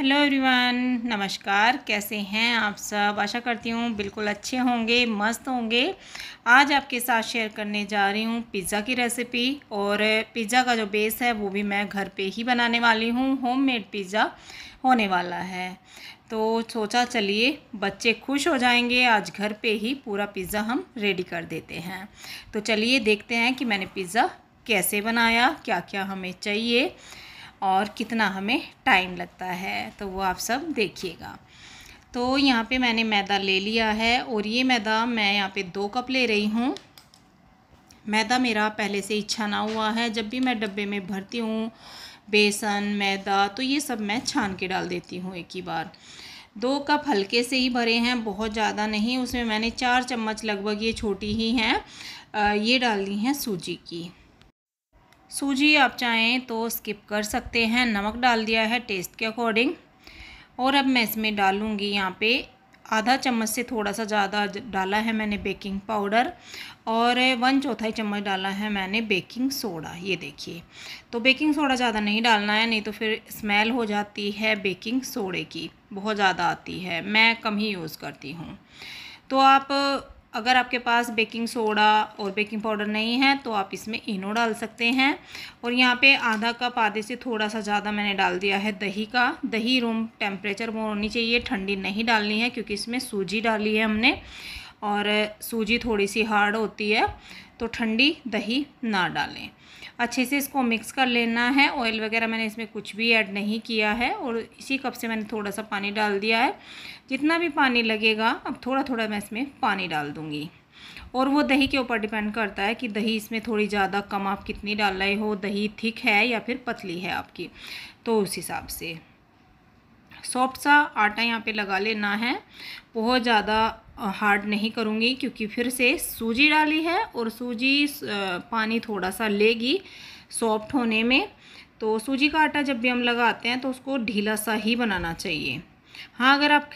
hello everyone नमस्कार कैसे हैं आप सब आशा करती हूँ बिल्कुल अच्छे होंगे मस्त होंगे आज आपके साथ शेयर करने जा रही हूँ पिज़्ज़ा की रेसिपी और पिज़्ज़ा का जो बेस है वो भी मैं घर पे ही बनाने वाली हूँ होममेड पिज़्ज़ा होने वाला है तो सोचा चलिए बच्चे खुश हो जाएंगे आज घर पे ही पूरा पिज़्ज़ा हम रेडी कर देते हैं तो चलिए देखते हैं कि मैंने पिज़्ज़ा कैसे बनाया क्या क्या हमें चाहिए और कितना हमें टाइम लगता है तो वो आप सब देखिएगा तो यहाँ पे मैंने मैदा ले लिया है और ये मैदा मैं यहाँ पे दो कप ले रही हूँ मैदा मेरा पहले से ही छना हुआ है जब भी मैं डब्बे में भरती हूँ बेसन मैदा तो ये सब मैं छान के डाल देती हूँ एक ही बार दो कप हल्के से ही भरे हैं बहुत ज़्यादा नहीं उसमें मैंने चार चम्मच लगभग ये छोटी ही हैं ये डाल दी हैं सूजी की सूजी आप चाहें तो स्किप कर सकते हैं नमक डाल दिया है टेस्ट के अकॉर्डिंग और अब मैं इसमें डालूँगी यहाँ पे आधा चम्मच से थोड़ा सा ज़्यादा डाला है मैंने बेकिंग पाउडर और वन चौथाई चम्मच डाला है मैंने बेकिंग सोडा ये देखिए तो बेकिंग सोडा ज़्यादा नहीं डालना है नहीं तो फिर स्मेल हो जाती है बेकिंग सोडे की बहुत ज़्यादा आती है मैं कम ही यूज़ करती हूँ तो आप अगर आपके पास बेकिंग सोडा और बेकिंग पाउडर नहीं है तो आप इसमें इनो डाल सकते हैं और यहाँ पे आधा कप आधे से थोड़ा सा ज़्यादा मैंने डाल दिया है दही का दही रूम टेम्परेचर वो होनी चाहिए ठंडी नहीं डालनी है क्योंकि इसमें सूजी डाली है हमने और सूजी थोड़ी सी हार्ड होती है तो ठंडी दही ना डालें अच्छे से इसको मिक्स कर लेना है ऑयल वगैरह मैंने इसमें कुछ भी ऐड नहीं किया है और इसी कप से मैंने थोड़ा सा पानी डाल दिया है जितना भी पानी लगेगा अब थोड़ा थोड़ा मैं इसमें पानी डाल दूँगी और वो दही के ऊपर डिपेंड करता है कि दही इसमें थोड़ी ज़्यादा कम आप कितनी डाल रहे हो दही थिक है या फिर पतली है आपकी तो उस हिसाब से सॉफ्ट सा आटा यहाँ पे लगा लेना है बहुत ज़्यादा हार्ड नहीं करूँगी क्योंकि फिर से सूजी डाली है और सूजी पानी थोड़ा सा लेगी सॉफ्ट होने में तो सूजी का आटा जब भी हम लगाते हैं तो उसको ढीला सा ही बनाना चाहिए हाँ अगर आप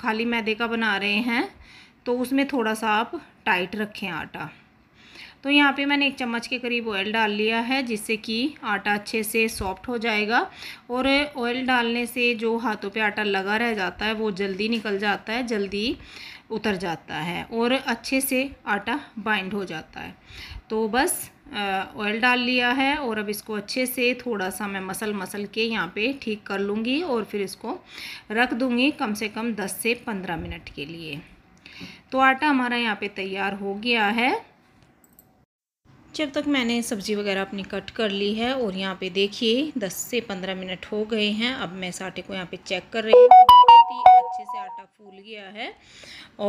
खाली मैदे का बना रहे हैं तो उसमें थोड़ा सा आप टाइट रखें आटा तो यहाँ पे मैंने एक चम्मच के करीब ऑयल डाल लिया है जिससे कि आटा अच्छे से सॉफ्ट हो जाएगा और ऑयल डालने से जो हाथों पे आटा लगा रह जाता है वो जल्दी निकल जाता है जल्दी उतर जाता है और अच्छे से आटा बाइंड हो जाता है तो बस ऑयल डाल लिया है और अब इसको अच्छे से थोड़ा सा मैं मसल मसल के यहाँ पे ठीक कर लूँगी और फिर इसको रख दूँगी कम से कम दस से पंद्रह मिनट के लिए तो आटा हमारा यहाँ पे तैयार हो गया है जब तक मैंने सब्ज़ी वगैरह अपनी कट कर ली है और यहाँ पे देखिए 10 से 15 मिनट हो गए हैं अब मैं इस आटे को यहाँ पे चेक कर रही हूँ बहुत ही अच्छे से आटा फूल गया है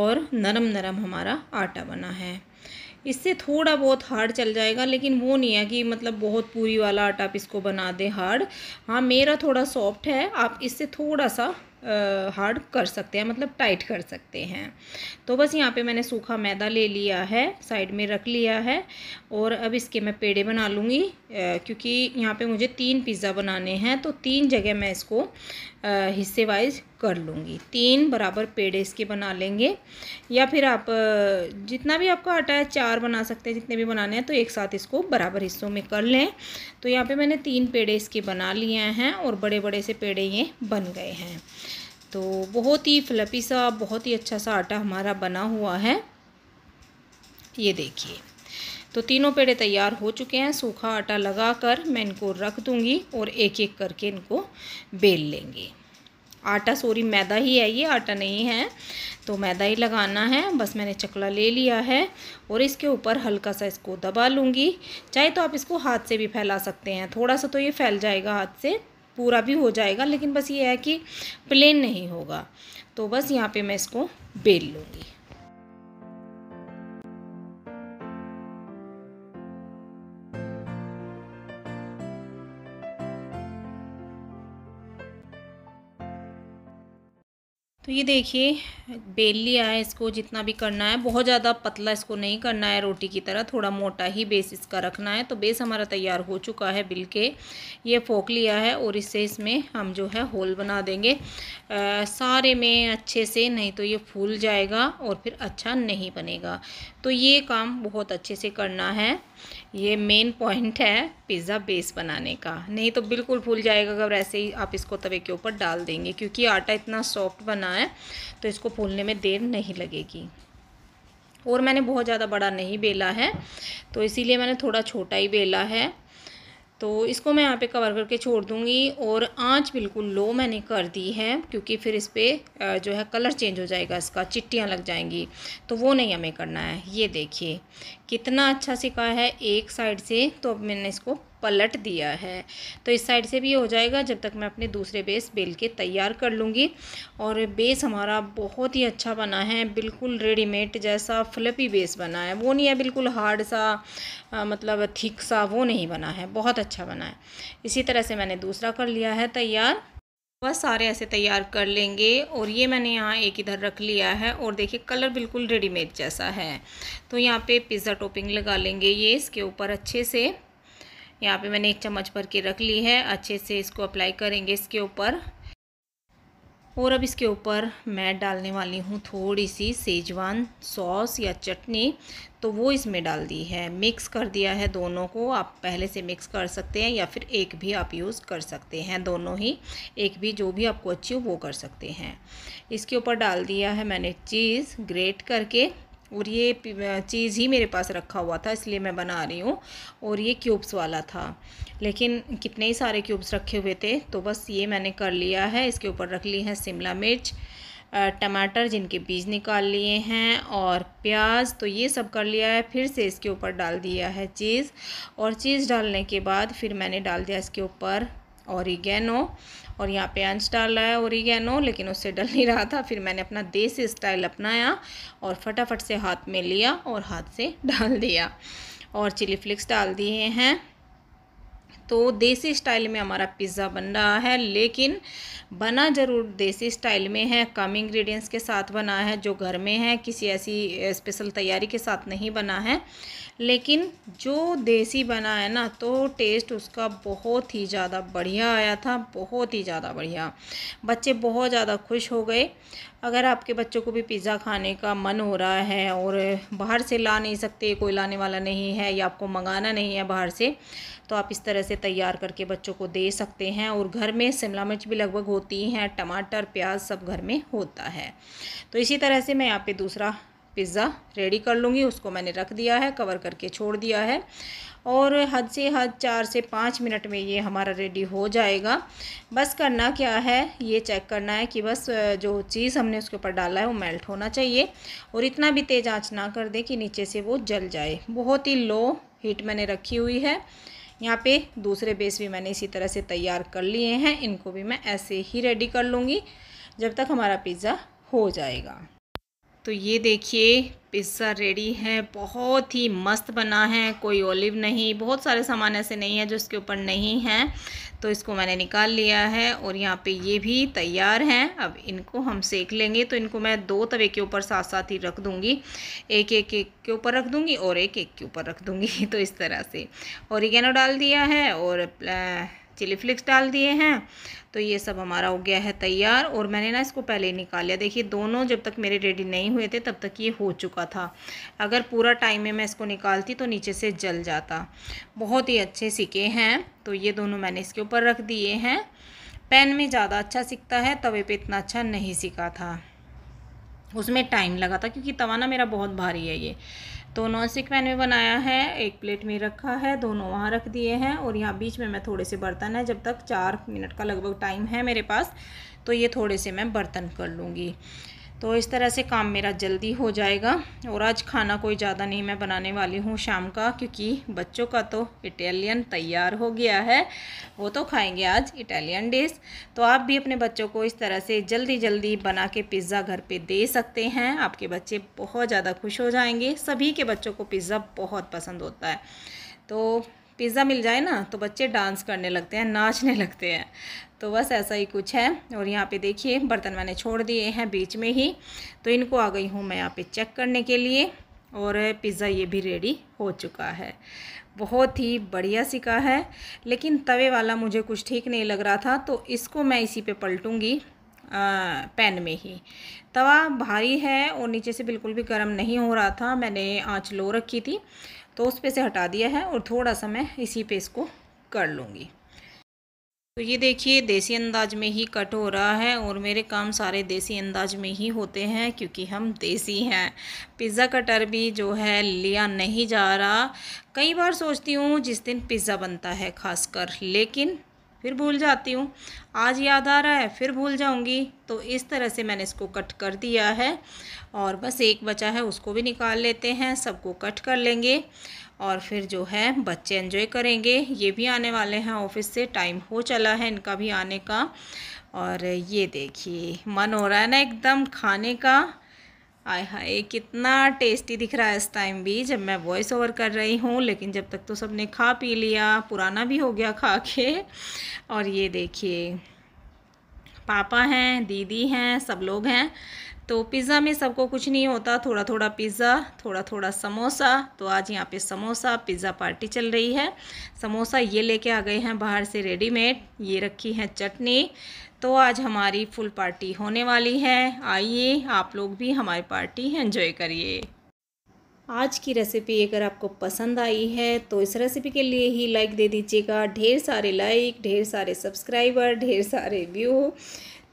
और नरम नरम हमारा आटा बना है इससे थोड़ा बहुत हार्ड चल जाएगा लेकिन वो नहीं है कि मतलब बहुत पूरी वाला आटा आप इसको बना दें हार्ड हाँ मेरा थोड़ा सॉफ्ट है आप इससे थोड़ा सा हार्ड कर सकते हैं मतलब टाइट कर सकते हैं तो बस यहाँ पे मैंने सूखा मैदा ले लिया है साइड में रख लिया है और अब इसके मैं पेड़े बना लूँगी क्योंकि यहाँ पे मुझे तीन पिज़्ज़ा बनाने हैं तो तीन जगह मैं इसको हिस्से वाइज कर लूँगी तीन बराबर पेड़े इसके बना लेंगे या फिर आप जितना भी आपका आटा है चार बना सकते हैं जितने भी बनाने हैं तो एक साथ इसको बराबर हिस्सों में कर लें तो यहाँ पे मैंने तीन पेड़े इसके बना लिए हैं और बड़े बड़े से पेड़े ये बन गए हैं तो बहुत ही फ्लपी सा बहुत ही अच्छा सा आटा हमारा बना हुआ है ये देखिए तो तीनों पेड़े तैयार हो चुके हैं सूखा आटा लगा कर मैं इनको रख दूँगी और एक एक करके इनको बेल लेंगे आटा सॉरी मैदा ही है ये आटा नहीं है तो मैदा ही लगाना है बस मैंने चकला ले लिया है और इसके ऊपर हल्का सा इसको दबा लूँगी चाहे तो आप इसको हाथ से भी फैला सकते हैं थोड़ा सा तो ये फैल जाएगा हाथ से पूरा भी हो जाएगा लेकिन बस ये है कि प्लेन नहीं होगा तो बस यहाँ पे मैं इसको बेल लूँगी तो ये देखिए बेल लिया है इसको जितना भी करना है बहुत ज़्यादा पतला इसको नहीं करना है रोटी की तरह थोड़ा मोटा ही बेस इसका रखना है तो बेस हमारा तैयार हो चुका है बिल के ये फोक लिया है और इससे इसमें हम जो है होल बना देंगे आ, सारे में अच्छे से नहीं तो ये फूल जाएगा और फिर अच्छा नहीं बनेगा तो ये काम बहुत अच्छे से करना है ये मेन पॉइंट है पिज़्ज़ा बेस बनाने का नहीं तो बिल्कुल फूल जाएगा अगर ऐसे ही आप इसको तवे के ऊपर डाल देंगे क्योंकि आटा इतना सॉफ्ट बना है तो इसको फूलने में देर नहीं लगेगी और मैंने बहुत ज़्यादा बड़ा नहीं बेला है तो इसीलिए मैंने थोड़ा छोटा ही बेला है तो इसको मैं यहाँ पे कवर करके छोड़ दूँगी और आंच बिल्कुल लो मैंने कर दी है क्योंकि फिर इस पर जो है कलर चेंज हो जाएगा इसका चिट्टियाँ लग जाएंगी तो वो नहीं हमें करना है ये देखिए कितना अच्छा सिका है एक साइड से तो अब मैंने इसको पलट दिया है तो इस साइड से भी हो जाएगा जब तक मैं अपने दूसरे बेस बेल के तैयार कर लूँगी और बेस हमारा बहुत ही अच्छा बना है बिल्कुल रेडीमेड जैसा फ्लपी बेस बना है वो नहीं है बिल्कुल हार्ड सा आ, मतलब थिक सा वो नहीं बना है बहुत अच्छा बना है इसी तरह से मैंने दूसरा कर लिया है तैयार बस सारे ऐसे तैयार कर लेंगे और ये मैंने यहाँ एक इधर रख लिया है और देखिए कलर बिल्कुल रेडीमेड जैसा है तो यहाँ पे पिज़्ज़ा टॉपिंग लगा लेंगे ये इसके ऊपर अच्छे से यहाँ पे मैंने एक चम्मच भर के रख ली है अच्छे से इसको अप्लाई करेंगे इसके ऊपर और अब इसके ऊपर मैं डालने वाली हूँ थोड़ी सी सेजवान सॉस या चटनी तो वो इसमें डाल दी है मिक्स कर दिया है दोनों को आप पहले से मिक्स कर सकते हैं या फिर एक भी आप यूज़ कर सकते हैं दोनों ही एक भी जो भी आपको अच्छी हो वो कर सकते हैं इसके ऊपर डाल दिया है मैंने चीज़ ग्रेट करके और ये चीज़ ही मेरे पास रखा हुआ था इसलिए मैं बना रही हूँ और ये क्यूब्स वाला था लेकिन कितने ही सारे क्यूब्स रखे हुए थे तो बस ये मैंने कर लिया है इसके ऊपर रख ली है शिमला मिर्च टमाटर जिनके बीज निकाल लिए हैं और प्याज तो ये सब कर लिया है फिर से इसके ऊपर डाल दिया है चीज़ और चीज़ डालने के बाद फिर मैंने डाल दिया इसके ऊपर और और यहाँ पे अंश डाल रहा है ओरिगेनो लेकिन उससे डल नहीं रहा था फिर मैंने अपना देसी स्टाइल अपनाया और फटाफट से हाथ में लिया और हाथ से डाल दिया और चिली फ्लिक्स डाल दिए हैं तो देसी स्टाइल में हमारा पिज़्ज़ा बन रहा है लेकिन बना ज़रूर देसी स्टाइल में है कम इंग्रेडिएंट्स के साथ बना है जो घर में है किसी ऐसी स्पेशल तैयारी के साथ नहीं बना है लेकिन जो देसी बना है ना तो टेस्ट उसका बहुत ही ज़्यादा बढ़िया आया था बहुत ही ज़्यादा बढ़िया बच्चे बहुत ज़्यादा खुश हो गए अगर आपके बच्चों को भी पिज़्ज़ा खाने का मन हो रहा है और बाहर से ला नहीं सकते कोई लाने वाला नहीं है या आपको मंगाना नहीं है बाहर से तो आप इस तरह से तैयार करके बच्चों को दे सकते हैं और घर में शिमला मिर्च भी लगभग होती हैं टमाटर प्याज सब घर में होता है तो इसी तरह से मैं यहाँ पे दूसरा पिज़्ज़ा रेडी कर लूँगी उसको मैंने रख दिया है कवर करके छोड़ दिया है और हद से हद चार से पाँच मिनट में ये हमारा रेडी हो जाएगा बस करना क्या है ये चेक करना है कि बस जो चीज़ हमने उसके ऊपर डाला है वो मेल्ट होना चाहिए और इतना भी तेज़ आँच ना कर दे कि नीचे से वो जल जाए बहुत ही लो हीट मैंने रखी हुई है यहाँ पे दूसरे बेस भी मैंने इसी तरह से तैयार कर लिए हैं इनको भी मैं ऐसे ही रेडी कर लूँगी जब तक हमारा पिज़्ज़ा हो जाएगा तो ये देखिए पिज़्ज़ा रेडी है बहुत ही मस्त बना है कोई ओलिव नहीं बहुत सारे सामान ऐसे नहीं है जो इसके ऊपर नहीं हैं तो इसको मैंने निकाल लिया है और यहाँ पे ये भी तैयार हैं अब इनको हम सेक लेंगे तो इनको मैं दो तवे के ऊपर साथ साथ ही रख दूँगी एक एक एक के ऊपर रख दूँगी और एक एक के ऊपर रख दूँगी तो इस तरह से और डाल दिया है और चिली फ्लिक्स डाल दिए हैं तो ये सब हमारा हो गया है तैयार और मैंने ना इसको पहले ही निकाल लिया देखिए दोनों जब तक मेरे रेडी नहीं हुए थे तब तक ये हो चुका था अगर पूरा टाइम में मैं इसको निकालती तो नीचे से जल जाता बहुत ही अच्छे सिके हैं तो ये दोनों मैंने इसके ऊपर रख दिए हैं पेन में ज़्यादा अच्छा सीखता है तवे पर इतना अच्छा नहीं सीखा था उसमें टाइम लगा था क्योंकि तवाना मेरा बहुत भारी है ये तो नॉन स्टिक पैन में बनाया है एक प्लेट में रखा है दोनों वहाँ रख दिए हैं और यहाँ बीच में मैं थोड़े से बर्तन है जब तक चार मिनट का लगभग टाइम है मेरे पास तो ये थोड़े से मैं बर्तन कर लूँगी तो इस तरह से काम मेरा जल्दी हो जाएगा और आज खाना कोई ज़्यादा नहीं मैं बनाने वाली हूँ शाम का क्योंकि बच्चों का तो इटालियन तैयार हो गया है वो तो खाएंगे आज इटालियन डिश तो आप भी अपने बच्चों को इस तरह से जल्दी जल्दी बना के पिज़्ज़ा घर पे दे सकते हैं आपके बच्चे बहुत ज़्यादा खुश हो जाएंगे सभी के बच्चों को पिज़्ज़ा बहुत पसंद होता है तो पिज़्ज़ा मिल जाए ना तो बच्चे डांस करने लगते हैं नाचने लगते हैं तो बस ऐसा ही कुछ है और यहाँ पे देखिए बर्तन मैंने छोड़ दिए हैं बीच में ही तो इनको आ गई हूँ मैं यहाँ पे चेक करने के लिए और पिज़्ज़ा ये भी रेडी हो चुका है बहुत ही बढ़िया सिका है लेकिन तवे वाला मुझे कुछ ठीक नहीं लग रहा था तो इसको मैं इसी पर पलटूँगी पैन में ही तवा भारी है और नीचे से बिल्कुल भी गर्म नहीं हो रहा था मैंने आँच लो रखी थी तो उस पे से हटा दिया है और थोड़ा सा मैं इसी पे इसको कर लूँगी तो ये देखिए देसी अंदाज में ही कट हो रहा है और मेरे काम सारे देसी अंदाज में ही होते हैं क्योंकि हम देसी हैं पिज़्ज़ा कटर भी जो है लिया नहीं जा रहा कई बार सोचती हूँ जिस दिन पिज़्ज़ा बनता है खासकर लेकिन फिर भूल जाती हूँ आज याद आ रहा है फिर भूल जाऊँगी तो इस तरह से मैंने इसको कट कर दिया है और बस एक बचा है उसको भी निकाल लेते हैं सबको कट कर लेंगे और फिर जो है बच्चे एंजॉय करेंगे ये भी आने वाले हैं ऑफिस से टाइम हो चला है इनका भी आने का और ये देखिए मन हो रहा है ना एकदम खाने का आय हाय कितना टेस्टी दिख रहा है इस टाइम भी जब मैं वॉइस ओवर कर रही हूँ लेकिन जब तक तो सबने खा पी लिया पुराना भी हो गया खा के और ये देखिए पापा हैं दीदी हैं सब लोग हैं तो पिज़्ज़ा में सबको कुछ नहीं होता थोड़ा थोड़ा पिज़्ज़ा थोड़ा थोड़ा समोसा तो आज यहाँ पे समोसा पिज़्ज़ा पार्टी चल रही है समोसा ये लेके आ गए हैं बाहर से रेडीमेड ये रखी है चटनी तो आज हमारी फुल पार्टी होने वाली है आइए आप लोग भी हमारी पार्टी एंजॉय करिए आज की रेसिपी अगर आपको पसंद आई है तो इस रेसिपी के लिए ही लाइक दे दीजिएगा ढेर सारे लाइक ढेर सारे सब्सक्राइबर ढेर सारे व्यू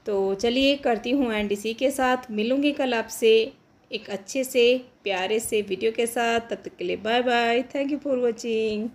तो चलिए करती हूँ एंड इसी के साथ मिलूँगी कल आपसे एक अच्छे से प्यारे से वीडियो के साथ तब तक के लिए bye bye thank you for watching